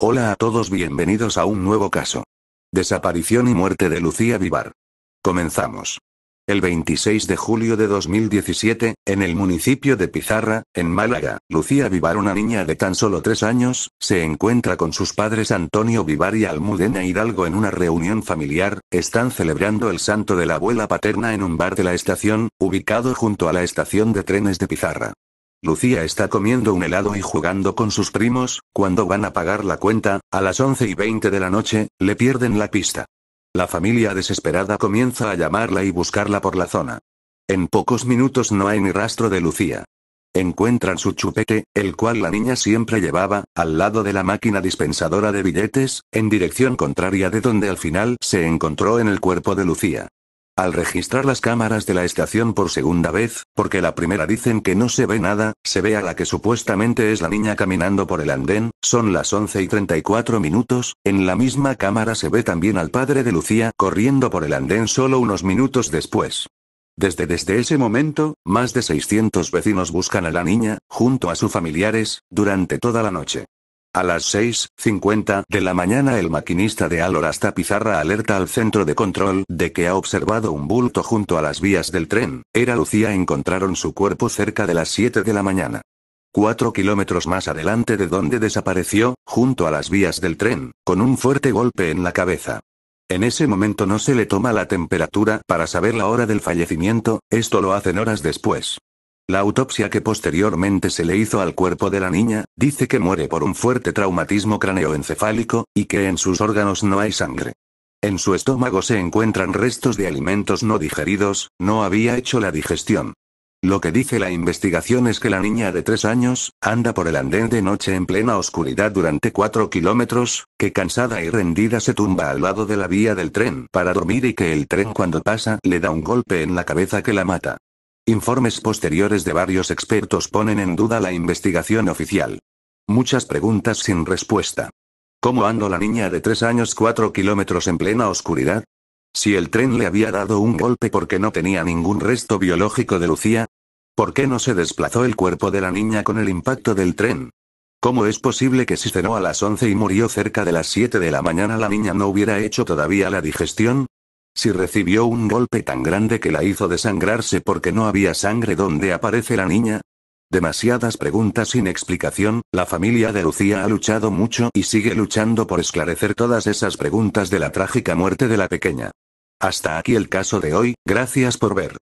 Hola a todos, bienvenidos a un nuevo caso. Desaparición y muerte de Lucía Vivar. Comenzamos. El 26 de julio de 2017, en el municipio de Pizarra, en Málaga, Lucía Vivar, una niña de tan solo tres años, se encuentra con sus padres Antonio Vivar y Almudena Hidalgo en una reunión familiar, están celebrando el santo de la abuela paterna en un bar de la estación, ubicado junto a la estación de trenes de Pizarra. Lucía está comiendo un helado y jugando con sus primos, cuando van a pagar la cuenta, a las 11 y 20 de la noche, le pierden la pista. La familia desesperada comienza a llamarla y buscarla por la zona. En pocos minutos no hay ni rastro de Lucía. Encuentran su chupete, el cual la niña siempre llevaba, al lado de la máquina dispensadora de billetes, en dirección contraria de donde al final se encontró en el cuerpo de Lucía. Al registrar las cámaras de la estación por segunda vez, porque la primera dicen que no se ve nada, se ve a la que supuestamente es la niña caminando por el andén, son las 11 y 34 minutos, en la misma cámara se ve también al padre de Lucía corriendo por el andén solo unos minutos después. Desde desde ese momento, más de 600 vecinos buscan a la niña, junto a sus familiares, durante toda la noche. A las 6.50 de la mañana el maquinista de Alorasta Pizarra alerta al centro de control de que ha observado un bulto junto a las vías del tren. Era Lucía encontraron su cuerpo cerca de las 7 de la mañana. Cuatro kilómetros más adelante de donde desapareció, junto a las vías del tren, con un fuerte golpe en la cabeza. En ese momento no se le toma la temperatura para saber la hora del fallecimiento, esto lo hacen horas después. La autopsia que posteriormente se le hizo al cuerpo de la niña, dice que muere por un fuerte traumatismo craneoencefálico, y que en sus órganos no hay sangre. En su estómago se encuentran restos de alimentos no digeridos, no había hecho la digestión. Lo que dice la investigación es que la niña de tres años, anda por el andén de noche en plena oscuridad durante 4 kilómetros, que cansada y rendida se tumba al lado de la vía del tren para dormir y que el tren cuando pasa le da un golpe en la cabeza que la mata. Informes posteriores de varios expertos ponen en duda la investigación oficial. Muchas preguntas sin respuesta. ¿Cómo andó la niña de 3 años 4 kilómetros en plena oscuridad? Si el tren le había dado un golpe porque no tenía ningún resto biológico de Lucía. ¿Por qué no se desplazó el cuerpo de la niña con el impacto del tren? ¿Cómo es posible que si cenó a las 11 y murió cerca de las 7 de la mañana la niña no hubiera hecho todavía la digestión? Si recibió un golpe tan grande que la hizo desangrarse porque no había sangre donde aparece la niña. Demasiadas preguntas sin explicación, la familia de Lucía ha luchado mucho y sigue luchando por esclarecer todas esas preguntas de la trágica muerte de la pequeña. Hasta aquí el caso de hoy, gracias por ver.